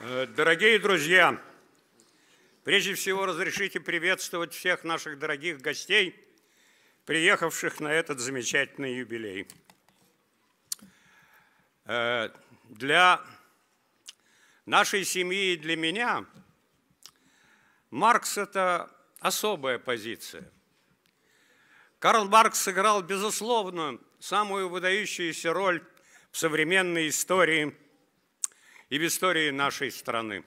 Э, дорогие друзья, прежде всего разрешите приветствовать всех наших дорогих гостей, приехавших на этот замечательный юбилей. Э, для нашей семьи и для меня Маркс – это особая позиция. Карл Маркс сыграл, безусловно, самую выдающуюся роль в современной истории – и в истории нашей страны.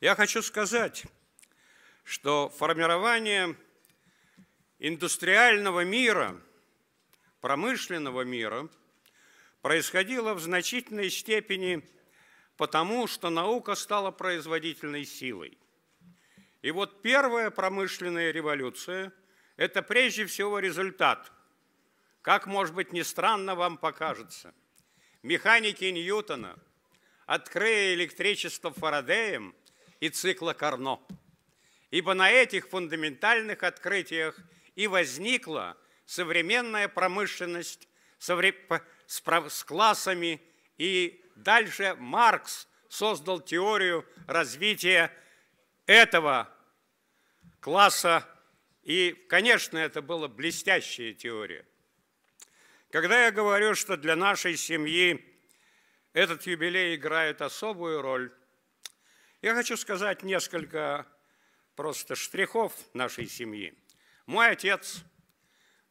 Я хочу сказать, что формирование индустриального мира, промышленного мира, происходило в значительной степени потому, что наука стала производительной силой. И вот первая промышленная революция – это прежде всего результат. Как, может быть, не странно вам покажется – механики Ньютона, открытия электричества Фарадеем и цикла Карно. Ибо на этих фундаментальных открытиях и возникла современная промышленность с классами, и дальше Маркс создал теорию развития этого класса. И, конечно, это была блестящая теория. Когда я говорю, что для нашей семьи этот юбилей играет особую роль, я хочу сказать несколько просто штрихов нашей семьи. Мой отец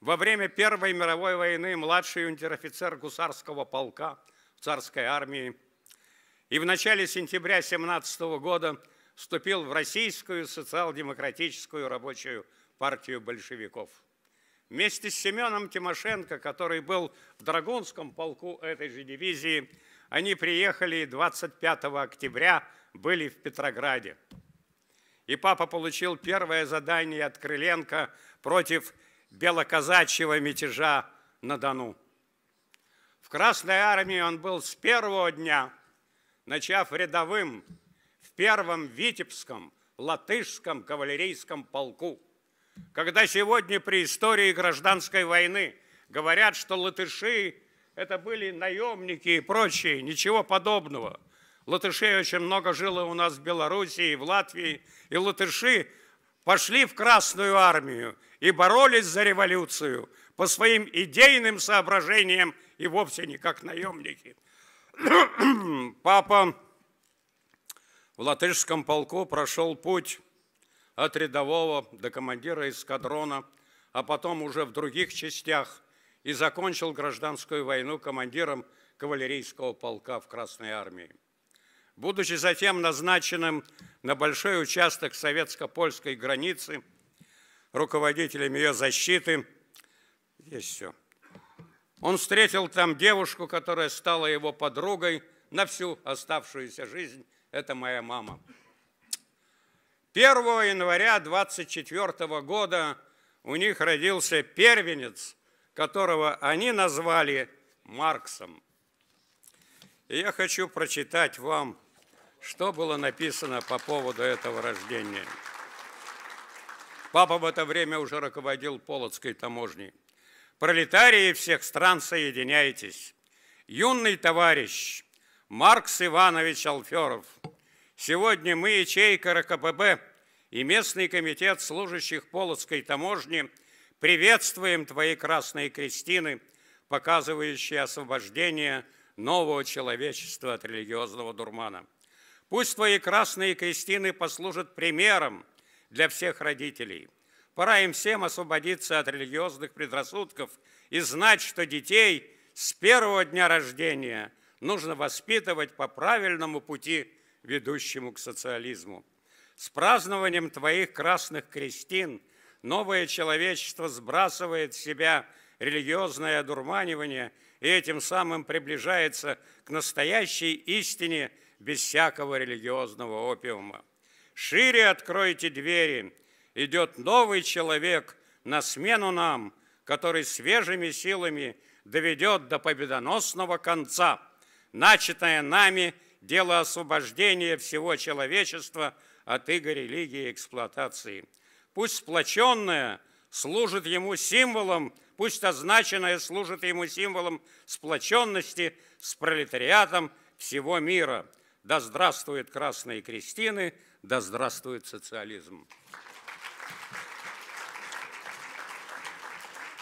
во время Первой мировой войны младший унтер-офицер гусарского полка в царской армии и в начале сентября 17 года вступил в Российскую социал-демократическую рабочую партию большевиков – вместе с Семеном Тимошенко, который был в Драгунском полку этой же дивизии, они приехали 25 октября, были в Петрограде. И папа получил первое задание от Крыленко против белоказачьего мятежа на Дону. В Красной армии он был с первого дня, начав рядовым в первом Витебском латышском кавалерийском полку – когда сегодня при истории гражданской войны говорят, что латыши это были наемники и прочие, ничего подобного. Латышей очень много жило у нас в Белоруссии, в Латвии, и латыши пошли в Красную армию и боролись за революцию по своим идейным соображениям и вовсе не как наемники. Папа в латышском полку прошел путь от рядового до командира эскадрона, а потом уже в других частях и закончил гражданскую войну командиром кавалерийского полка в Красной армии. Будучи затем назначенным на большой участок советско-польской границы руководителем ее защиты, здесь все, он встретил там девушку, которая стала его подругой на всю оставшуюся жизнь. Это моя мама. 1 января 24 года у них родился первенец, которого они назвали Марксом. И я хочу прочитать вам, что было написано по поводу этого рождения. Папа в это время уже руководил Полоцкой таможней. «Пролетарии всех стран, соединяйтесь! Юный товарищ Маркс Иванович Алферов – Сегодня мы, ячейка РКПБ и местный комитет служащих Полоцкой таможни, приветствуем твои красные крестины, показывающие освобождение нового человечества от религиозного дурмана. Пусть твои красные крестины послужат примером для всех родителей. Пора им всем освободиться от религиозных предрассудков и знать, что детей с первого дня рождения нужно воспитывать по правильному пути ведущему к социализму. С празднованием твоих красных крестин новое человечество сбрасывает с себя религиозное одурманивание и этим самым приближается к настоящей истине без всякого религиозного опиума. Шире откройте двери, идет новый человек на смену нам, который свежими силами доведет до победоносного конца, начатое нами – дело освобождения всего человечества от игр религии и эксплуатации. Пусть сплоченное служит ему символом, пусть означенное служит ему символом сплоченности с пролетариатом всего мира. Да здравствуют красные крестины, да здравствует социализм.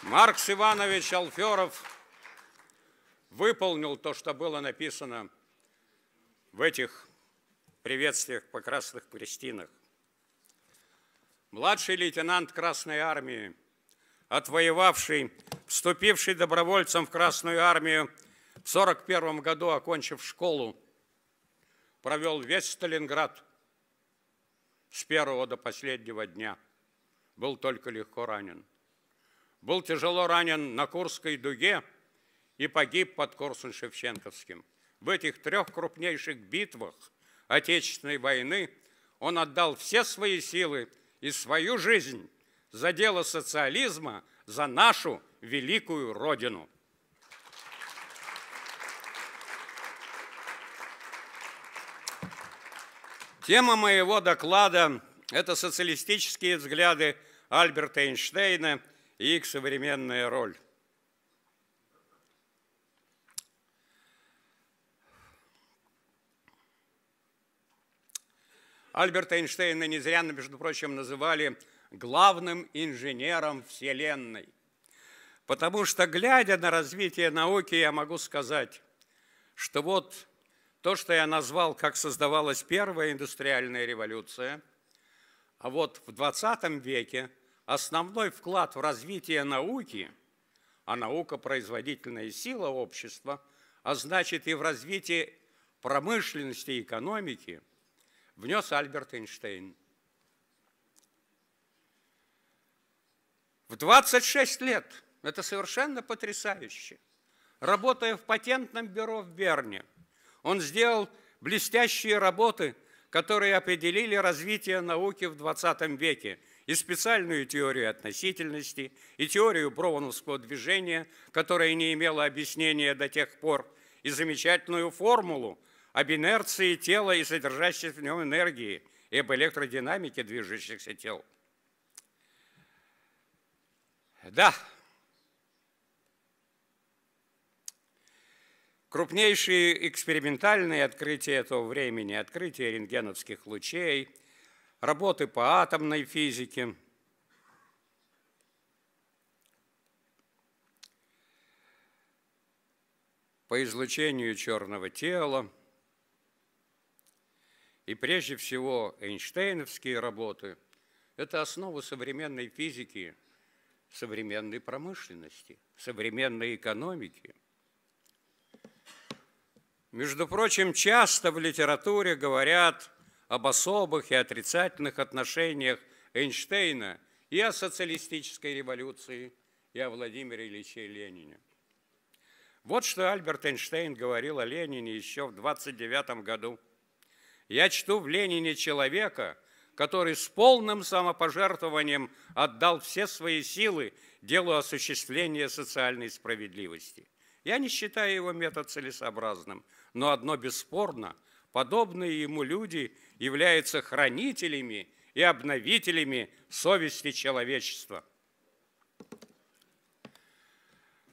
Маркс Иванович Алферов выполнил то, что было написано – в этих приветствиях по красных крестинах. Младший лейтенант Красной Армии, отвоевавший, вступивший добровольцем в Красную Армию в 41 году, окончив школу, провел весь Сталинград с первого до последнего дня. Был только легко ранен. Был тяжело ранен на Курской дуге и погиб под Корсун-Шевченковским. В этих трех крупнейших битвах Отечественной войны он отдал все свои силы и свою жизнь за дело социализма, за нашу великую Родину. Тема моего доклада – это социалистические взгляды Альберта Эйнштейна и их современная роль. Альберта Эйнштейна не зря, между прочим, называли главным инженером Вселенной. Потому что, глядя на развитие науки, я могу сказать, что вот то, что я назвал, как создавалась первая индустриальная революция, а вот в 20 веке основной вклад в развитие науки, а наука – производительная сила общества, а значит и в развитие промышленности и экономики – внес Альберт Эйнштейн. В 26 лет, это совершенно потрясающе, работая в патентном бюро в Берне, он сделал блестящие работы, которые определили развитие науки в 20 веке, и специальную теорию относительности, и теорию броуновского движения, которая не имела объяснения до тех пор, и замечательную формулу, об инерции тела и содержащейся в нем энергии, и об электродинамике движущихся тел. Да, крупнейшие экспериментальные открытия этого времени, открытия рентгеновских лучей, работы по атомной физике – по излучению черного тела, и прежде всего Эйнштейновские работы – это основа современной физики, современной промышленности, современной экономики. Между прочим, часто в литературе говорят об особых и отрицательных отношениях Эйнштейна и о социалистической революции, и о Владимире Ильиче Ленине. Вот что Альберт Эйнштейн говорил о Ленине еще в 29 году – я чту в Ленине человека, который с полным самопожертвованием отдал все свои силы делу осуществления социальной справедливости. Я не считаю его метод целесообразным, но одно бесспорно, подобные ему люди являются хранителями и обновителями совести человечества.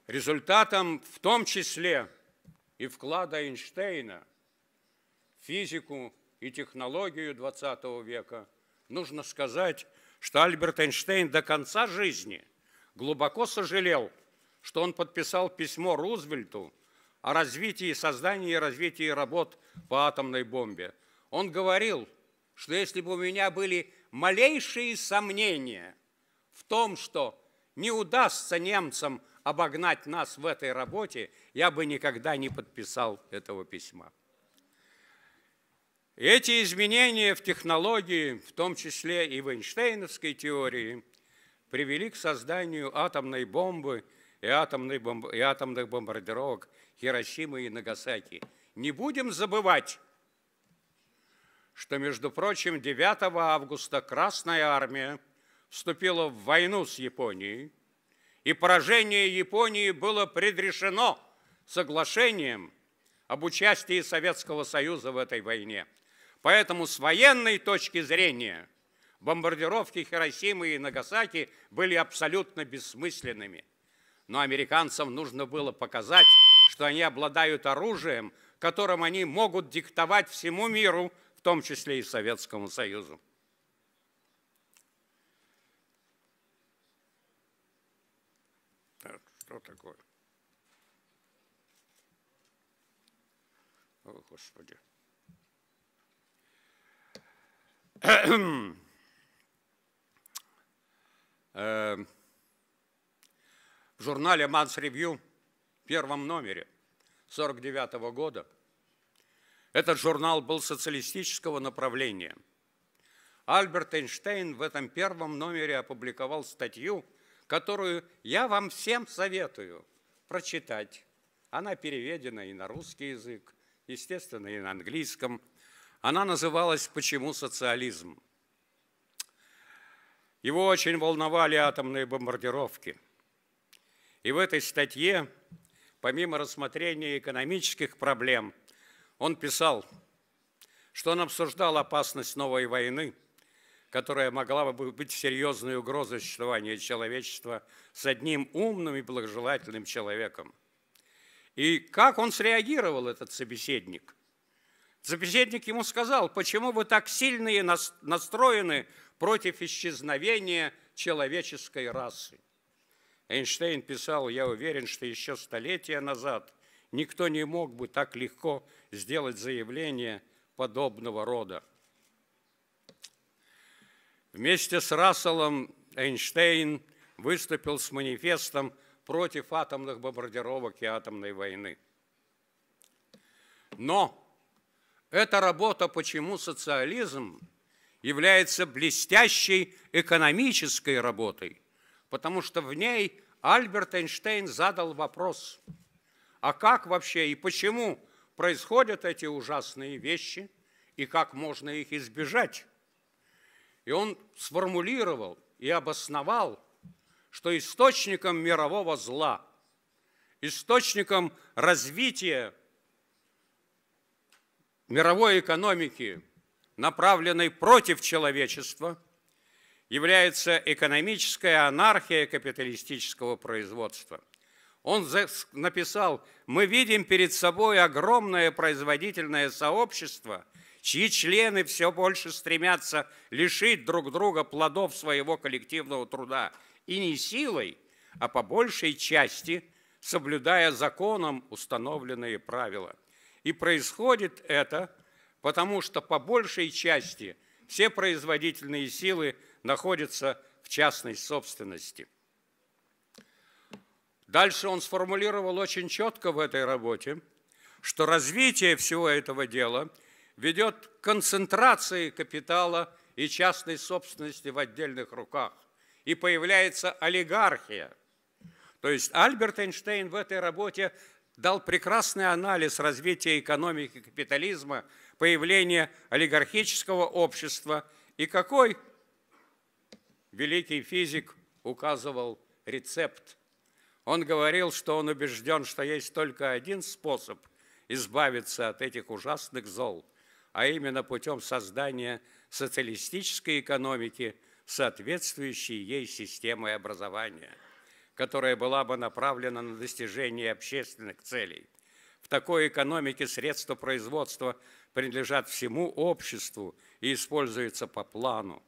Результатом в том числе и вклада Эйнштейна в физику и технологию 20 века. Нужно сказать, что Альберт Эйнштейн до конца жизни глубоко сожалел, что он подписал письмо Рузвельту о развитии, создании и развитии работ по атомной бомбе. Он говорил, что если бы у меня были малейшие сомнения в том, что не удастся немцам обогнать нас в этой работе, я бы никогда не подписал этого письма эти изменения в технологии, в том числе и в Эйнштейновской теории, привели к созданию атомной бомбы и, атомной бомб... и атомных бомбардировок Хиросимы и Нагасаки. Не будем забывать, что, между прочим, 9 августа Красная Армия вступила в войну с Японией, и поражение Японии было предрешено соглашением об участии Советского Союза в этой войне – Поэтому с военной точки зрения бомбардировки Хиросимы и Нагасаки были абсолютно бессмысленными. Но американцам нужно было показать, что они обладают оружием, которым они могут диктовать всему миру, в том числе и Советскому Союзу. Что такое? О, Господи. Эм, в журнале «Манс Ревью» первом номере 49 -го года. Этот журнал был социалистического направления. Альберт Эйнштейн в этом первом номере опубликовал статью, которую я вам всем советую прочитать. Она переведена и на русский язык, естественно, и на английском. Она называлась «Почему социализм?». Его очень волновали атомные бомбардировки. И в этой статье, помимо рассмотрения экономических проблем, он писал, что он обсуждал опасность новой войны, которая могла бы быть серьезной угрозой существования человечества с одним умным и благожелательным человеком. И как он среагировал, этот собеседник – Запечатник ему сказал, почему вы так сильные настроены против исчезновения человеческой расы. Эйнштейн писал, я уверен, что еще столетия назад никто не мог бы так легко сделать заявление подобного рода. Вместе с Расселом Эйнштейн выступил с манифестом против атомных бомбардировок и атомной войны. Но эта работа «Почему социализм» является блестящей экономической работой, потому что в ней Альберт Эйнштейн задал вопрос, а как вообще и почему происходят эти ужасные вещи и как можно их избежать. И он сформулировал и обосновал, что источником мирового зла, источником развития мировой экономики, направленной против человечества, является экономическая анархия капиталистического производства. Он написал, мы видим перед собой огромное производительное сообщество, чьи члены все больше стремятся лишить друг друга плодов своего коллективного труда. И не силой, а по большей части соблюдая законом установленные правила – и происходит это потому, что по большей части все производительные силы находятся в частной собственности. Дальше он сформулировал очень четко в этой работе, что развитие всего этого дела ведет к концентрации капитала и частной собственности в отдельных руках, и появляется олигархия. То есть Альберт Эйнштейн в этой работе дал прекрасный анализ развития экономики капитализма, появления олигархического общества и какой великий физик указывал рецепт. Он говорил, что он убежден, что есть только один способ избавиться от этих ужасных зол, а именно путем создания социалистической экономики, соответствующей ей системы образования – которая была бы направлена на достижение общественных целей. В такой экономике средства производства принадлежат всему обществу и используются по плану.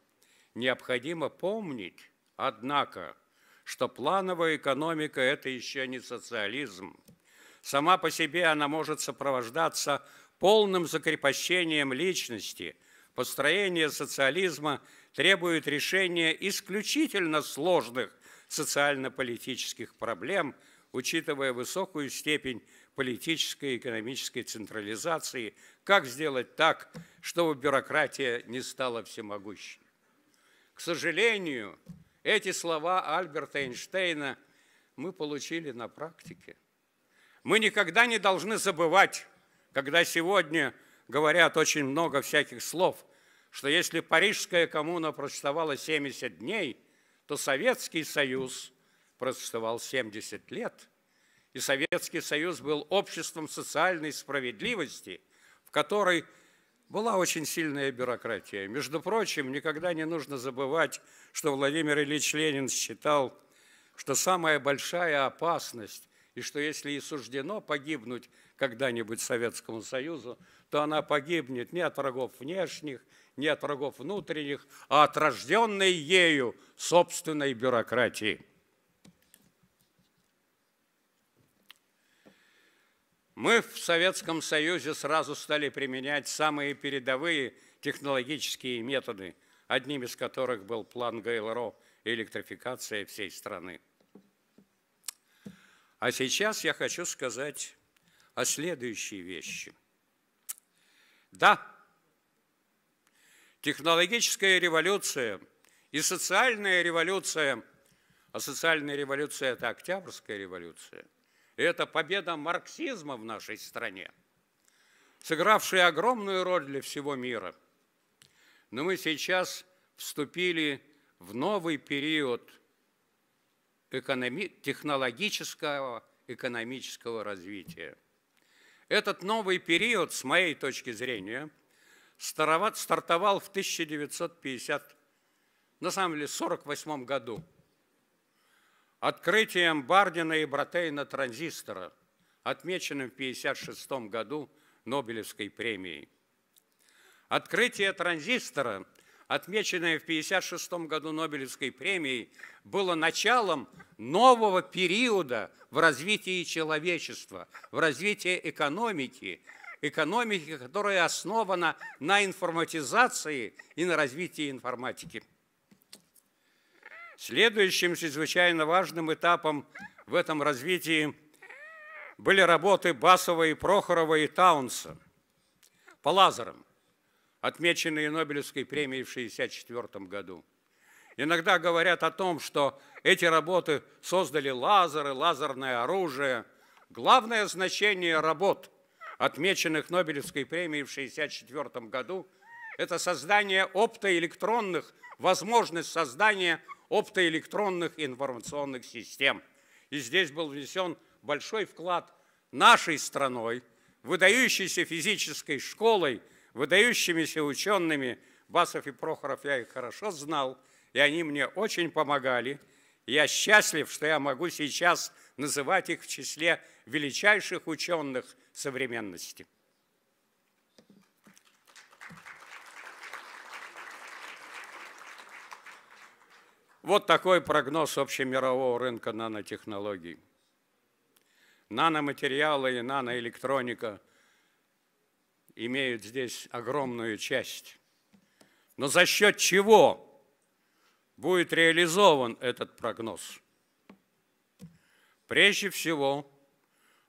Необходимо помнить, однако, что плановая экономика – это еще не социализм. Сама по себе она может сопровождаться полным закрепощением личности. Построение социализма требует решения исключительно сложных – социально-политических проблем, учитывая высокую степень политической и экономической централизации, как сделать так, чтобы бюрократия не стала всемогущей. К сожалению, эти слова Альберта Эйнштейна мы получили на практике. Мы никогда не должны забывать, когда сегодня говорят очень много всяких слов, что если парижская коммуна просуществовала 70 дней – то Советский Союз просуществовал 70 лет, и Советский Союз был обществом социальной справедливости, в которой была очень сильная бюрократия. Между прочим, никогда не нужно забывать, что Владимир Ильич Ленин считал, что самая большая опасность, и что если и суждено погибнуть когда-нибудь Советскому Союзу, то она погибнет не от врагов внешних, не от врагов внутренних, а от рожденной ею собственной бюрократии. Мы в Советском Союзе сразу стали применять самые передовые технологические методы, одним из которых был план ГЛРО электрификация всей страны. А сейчас я хочу сказать о следующей вещи. Да, Технологическая революция и социальная революция, а социальная революция – это Октябрьская революция, это победа марксизма в нашей стране, сыгравшая огромную роль для всего мира. Но мы сейчас вступили в новый период экономи технологического экономического развития. Этот новый период, с моей точки зрения – стартовал в 1950, на самом деле, 1948 году открытием Бардина и Братейна-транзистора, отмеченным в 1956 году Нобелевской премией. Открытие транзистора, отмеченное в 1956 году Нобелевской премией, было началом нового периода в развитии человечества, в развитии экономики экономики, которая основана на информатизации и на развитии информатики. Следующим чрезвычайно важным этапом в этом развитии были работы Басова и Прохорова и Таунса по лазерам, отмеченные Нобелевской премией в 1964 году. Иногда говорят о том, что эти работы создали лазеры, лазерное оружие. Главное значение работ – отмеченных Нобелевской премией в 1964 году, это создание оптоэлектронных, возможность создания оптоэлектронных информационных систем. И здесь был внесен большой вклад нашей страной, выдающейся физической школой, выдающимися учеными. Басов и Прохоров я их хорошо знал, и они мне очень помогали. Я счастлив, что я могу сейчас называть их в числе величайших ученых современности. Вот такой прогноз общемирового рынка нанотехнологий. Наноматериалы и наноэлектроника имеют здесь огромную часть. Но за счет чего будет реализован этот прогноз? Прежде всего,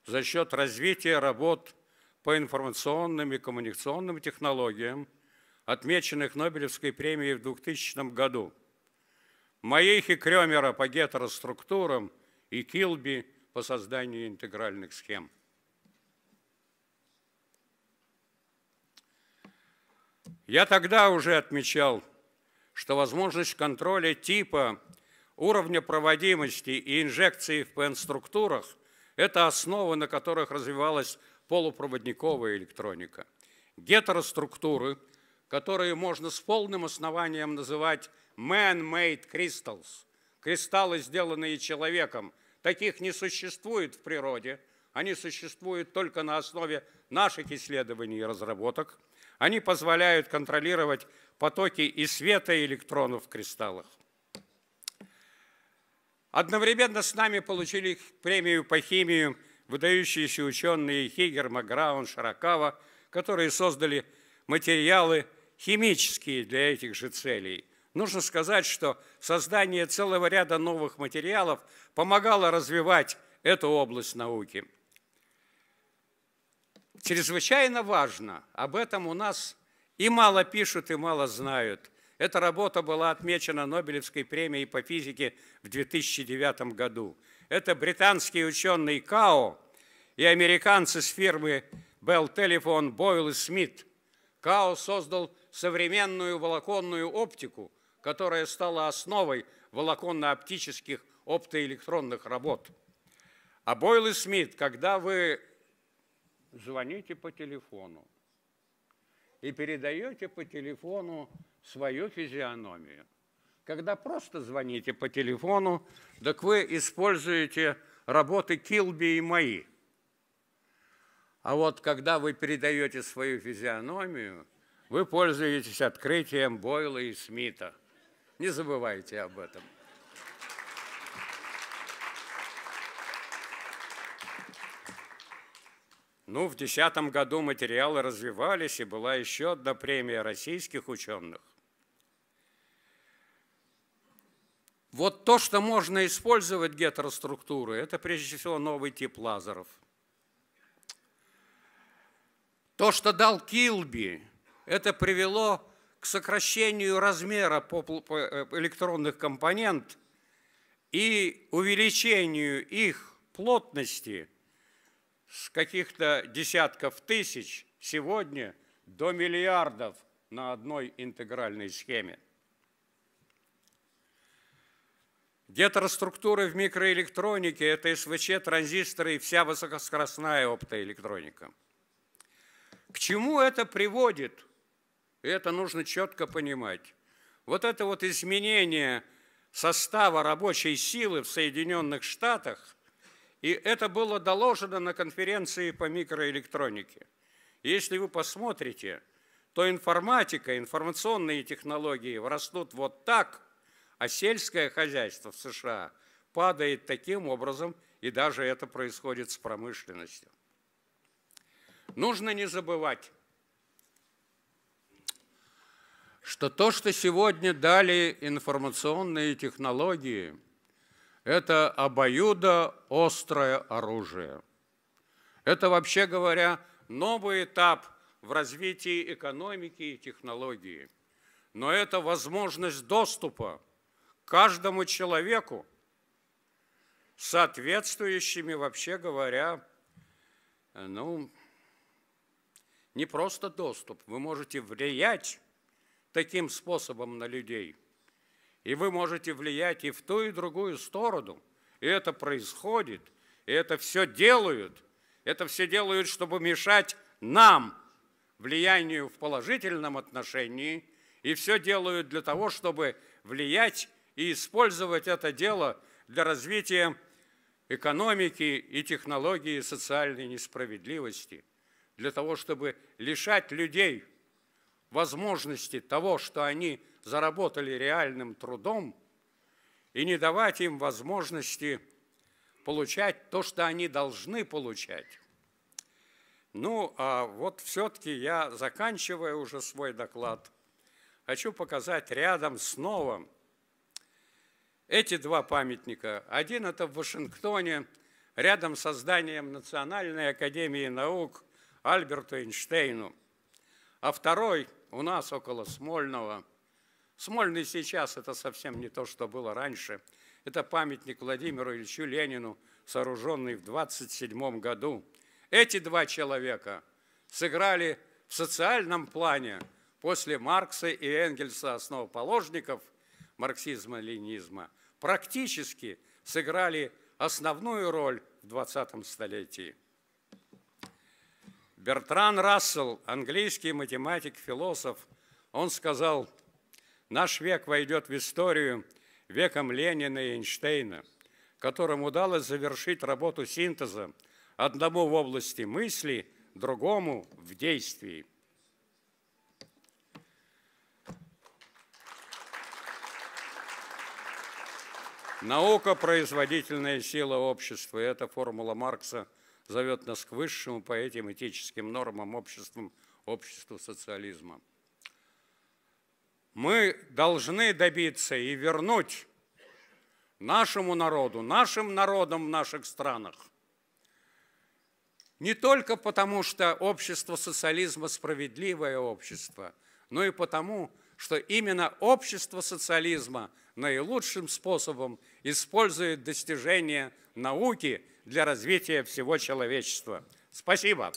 за счет развития работ по информационным и коммуникационным технологиям, отмеченных Нобелевской премией в 2000 году. Моих и Кремера по гетероструктурам и Килби по созданию интегральных схем. Я тогда уже отмечал, что возможность контроля типа уровня проводимости и инжекции в ПН-структурах – это основа, на которых развивалась полупроводниковая электроника. Гетероструктуры, которые можно с полным основанием называть man-made crystals – кристаллы, сделанные человеком, таких не существует в природе, они существуют только на основе наших исследований и разработок – они позволяют контролировать потоки и света и электронов в кристаллах. Одновременно с нами получили премию по химии выдающиеся ученые Хигер, Маграун, Шаракава, которые создали материалы химические для этих же целей. Нужно сказать, что создание целого ряда новых материалов помогало развивать эту область науки. Чрезвычайно важно, об этом у нас и мало пишут, и мало знают – эта работа была отмечена Нобелевской премией по физике в 2009 году. Это британский ученый Као и американцы с фирмы Bell Telephone Бойл и Смит. Као создал современную волоконную оптику, которая стала основой волоконно-оптических оптоэлектронных работ. А Бойл и Смит, когда вы звоните по телефону и передаете по телефону свою физиономию. Когда просто звоните по телефону, так вы используете работы Килби и мои. А вот когда вы передаете свою физиономию, вы пользуетесь открытием Бойла и Смита. Не забывайте об этом. Ну, в 2010 году материалы развивались, и была еще одна премия российских ученых. Вот то, что можно использовать гетероструктуры, это прежде всего новый тип лазеров. То, что дал Килби, это привело к сокращению размера э, электронных компонент и увеличению их плотности с каких-то десятков тысяч сегодня до миллиардов на одной интегральной схеме. Гетероструктуры в микроэлектронике – это СВЧ, транзисторы и вся высокоскоростная оптоэлектроника. К чему это приводит? Это нужно четко понимать. Вот это вот изменение состава рабочей силы в Соединенных Штатах, и это было доложено на конференции по микроэлектронике. Если вы посмотрите, то информатика, информационные технологии растут вот так – а сельское хозяйство в США падает таким образом, и даже это происходит с промышленностью. Нужно не забывать, что то, что сегодня дали информационные технологии, это обоюдо острое оружие. Это, вообще говоря, новый этап в развитии экономики и технологии. Но это возможность доступа каждому человеку соответствующими, вообще говоря, ну, не просто доступ. Вы можете влиять таким способом на людей. И вы можете влиять и в ту, и в другую сторону. И это происходит. И это все делают. Это все делают, чтобы мешать нам влиянию в положительном отношении. И все делают для того, чтобы влиять и использовать это дело для развития экономики и технологии социальной несправедливости, для того, чтобы лишать людей возможности того, что они заработали реальным трудом, и не давать им возможности получать то, что они должны получать. Ну, а вот все-таки я, заканчивая уже свой доклад, хочу показать рядом снова эти два памятника. Один это в Вашингтоне, рядом со зданием Национальной академии наук Альберту Эйнштейну. А второй у нас около Смольного. Смольный сейчас это совсем не то, что было раньше. Это памятник Владимиру Ильичу Ленину, сооруженный в 1927 году. Эти два человека сыграли в социальном плане после Маркса и Энгельса основоположников марксизма-ленинизма практически сыграли основную роль в 20 столетии. Бертран Рассел, английский математик, философ, он сказал, наш век войдет в историю веком Ленина и Эйнштейна, которым удалось завершить работу синтеза одному в области мысли, другому в действии. Наука – производительная сила общества. И эта формула Маркса зовет нас к высшему по этим этическим нормам обществам, обществу социализма. Мы должны добиться и вернуть нашему народу, нашим народам в наших странах. Не только потому, что общество социализма – справедливое общество, но и потому, что именно общество социализма – наилучшим способом использует достижения науки для развития всего человечества. Спасибо.